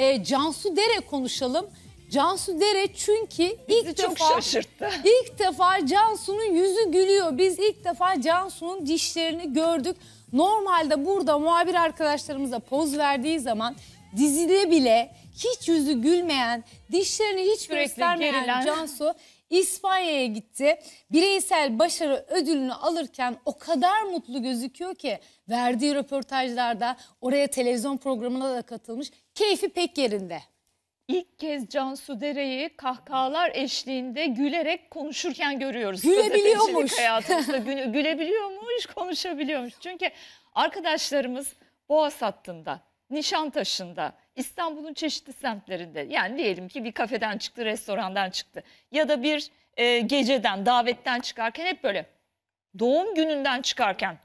e, Cansu Dere konuşalım. Cansu Dere çünkü ilk Bizi defa şaşırttı. ilk defa Cansu'nun yüzü gülüyor. Biz ilk defa Cansu'nun dişlerini gördük. Normalde burada muhabir arkadaşlarımıza poz verdiği zaman dizide bile hiç yüzü gülmeyen, dişlerini hiç Sürekli göstermeyen gerilen. Cansu İspanya'ya gitti. Bireysel başarı ödülünü alırken o kadar mutlu gözüküyor ki verdiği röportajlarda oraya televizyon programına da katılmış. Keyfi pek yerinde. İlk kez Cansu Dere'yi kahkahalar eşliğinde gülerek konuşurken görüyoruz. Gülebiliyormuş. Hayatımızda gülebiliyormuş, konuşabiliyormuş. Çünkü arkadaşlarımız boğaz hattında Nişantaşı'nda, İstanbul'un çeşitli semtlerinde yani diyelim ki bir kafeden çıktı, restorandan çıktı ya da bir e, geceden, davetten çıkarken hep böyle doğum gününden çıkarken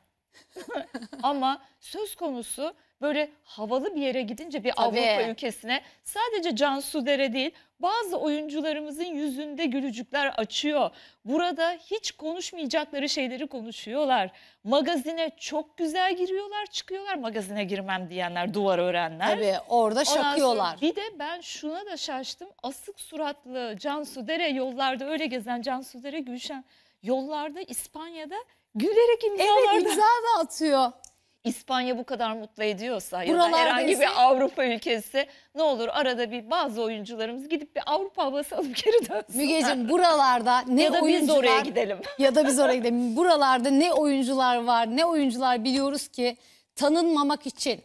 Ama söz konusu böyle havalı bir yere gidince bir Tabii. Avrupa ülkesine sadece Cansu Dere değil bazı oyuncularımızın yüzünde gülücükler açıyor. Burada hiç konuşmayacakları şeyleri konuşuyorlar. Magazine çok güzel giriyorlar çıkıyorlar magazine girmem diyenler duvar öğrenler. Tabii orada şakıyorlar. Bir de ben şuna da şaştım asık suratlı Cansu Dere yollarda öyle gezen Cansu Dere Gülşen yollarda İspanya'da gülerek imzalar atıyor. İspanya bu kadar mutlu ediyorsa Buralarda ya da herhangi bir Avrupa ülkesi ne olur arada bir bazı oyuncularımız gidip bir Avrupa havası alıp geri dönsün. Mügeciğim buralarda ne ya da oyuncular, biz oraya gidelim. Ya da biz oraya gidelim. Buralarda ne oyuncular var ne oyuncular biliyoruz ki tanınmamak için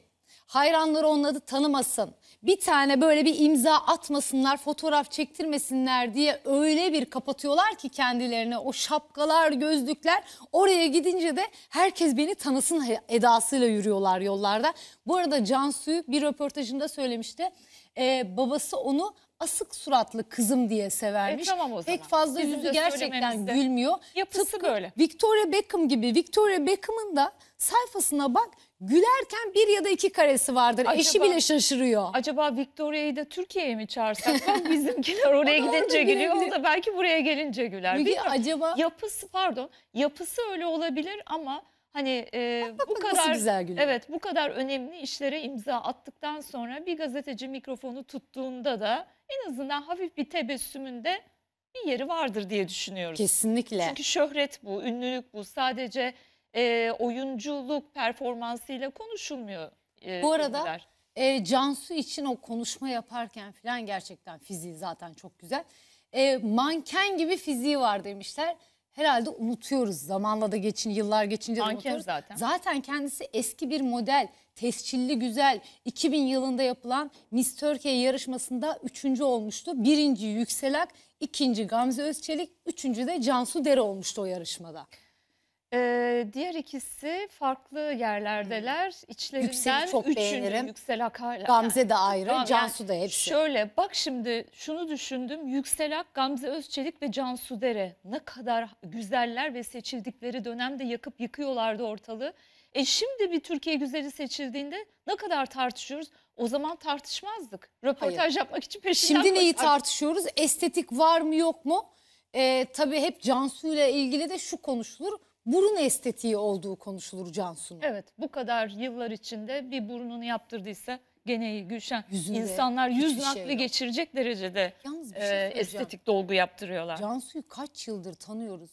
hayranları onları tanımasın. Bir tane böyle bir imza atmasınlar, fotoğraf çektirmesinler diye öyle bir kapatıyorlar ki kendilerine o şapkalar, gözlükler. Oraya gidince de herkes beni tanısın edasıyla yürüyorlar yollarda. Bu arada Cansu bir röportajında söylemişti. Ee, babası onu asık suratlı kızım diye severmiş. E, tamam o zaman. Pek fazla Bizim yüzü gerçekten gülmüyor. Yapısı Tıpkı böyle. Victoria Beckham gibi. Victoria Beckham'ın da sayfasına bak Gülerken bir ya da iki karesi vardır. Acaba, Eşi bile şaşırıyor. Acaba Victoria'yı da Türkiye'ye mi çağırsak? Bizimkiler oraya gidince gülüyor. O da belki buraya gelince güler. Bir acaba... Yapısı pardon. Yapısı öyle olabilir ama hani e, bu kadar güzel gülüyor. evet bu kadar önemli işlere imza attıktan sonra bir gazeteci mikrofonu tuttuğunda da en azından hafif bir tebessümünde bir yeri vardır diye düşünüyoruz. Kesinlikle. Çünkü şöhret bu, ünlülük bu. Sadece e, oyunculuk performansıyla konuşulmuyor. E, Bu arada e, Cansu için o konuşma yaparken falan gerçekten fiziği zaten çok güzel. E, manken gibi fiziği var demişler. Herhalde unutuyoruz zamanla da geçin yıllar geçince de Manken unutuyoruz. zaten. Zaten kendisi eski bir model, tescilli güzel. 2000 yılında yapılan Miss Türkiye yarışmasında üçüncü olmuştu. Birinci Yükselak, ikinci Gamze Özçelik, üçüncü de Cansu Dere olmuştu o yarışmada. Ee, diğer ikisi farklı yerlerdeler. Hmm. İçlerinden Yüksel'i çok üçünü beğenirim. Yüksel Akar'la. Gamze de ayrı, Tamam, Cansu da hepsi. Şöyle bak şimdi şunu düşündüm. Yüksel Ak, Gamze Özçelik ve Cansu Dere ne kadar güzeller ve seçildikleri dönemde yakıp yıkıyorlardı ortalığı. E şimdi bir Türkiye güzeli seçildiğinde ne kadar tartışıyoruz? O zaman tartışmazdık. Röportaj Hayır. yapmak için peşinden Şimdi neyi koşardık. tartışıyoruz? Estetik var mı yok mu? Ee, tabii hep Cansu ile ilgili de şu konuşulur burun estetiği olduğu konuşulur Cansu'nun. Evet bu kadar yıllar içinde bir burnunu yaptırdıysa gene Gülşen. Yüzünde insanlar yüz şey nakli şey geçirecek derecede e, şey e, estetik dolgu yaptırıyorlar. Cansu'yu kaç yıldır tanıyoruz.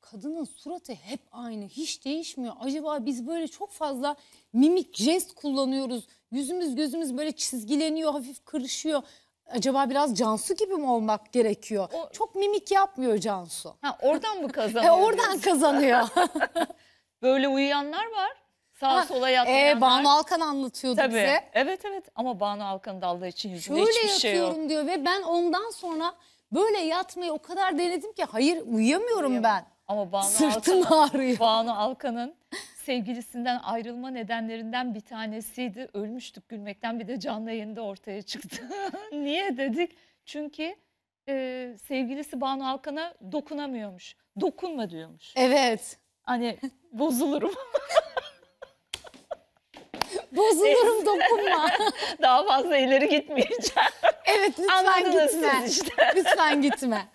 Kadının suratı hep aynı hiç değişmiyor. Acaba biz böyle çok fazla mimik jest kullanıyoruz. Yüzümüz gözümüz böyle çizgileniyor hafif kırışıyor. Acaba biraz Cansu gibi mi olmak gerekiyor? O- Çok mimik yapmıyor Cansu. Ha oradan mı E kazanıyor? oradan kazanıyor. Böyle uyuyanlar var. Sağa sola yatmayanlar. E, Banu Alkan anlatıyordu Tabii. bize. Evet evet ama Banu Alkan'ın dalga için yüzünde Şöyle hiçbir şey yok. yatıyorum diyor ve ben ondan sonra böyle yatmayı o kadar denedim ki hayır uyuyamıyorum ben. Ama Banu Sırtım Alkan'ın ağrıyor. Banu Alkan'ın sevgilisinden ayrılma nedenlerinden bir tanesiydi. Ölmüştük gülmekten bir de canlı yayında ortaya çıktı. Niye dedik? Çünkü e, sevgilisi Banu Alkan'a dokunamıyormuş. Dokunma diyormuş. Evet. Hani bozulurum. Bozulurum dokunma. Daha fazla ileri gitmeyeceğim. Evet lütfen Anladınız gitme. Işte. Lütfen gitme.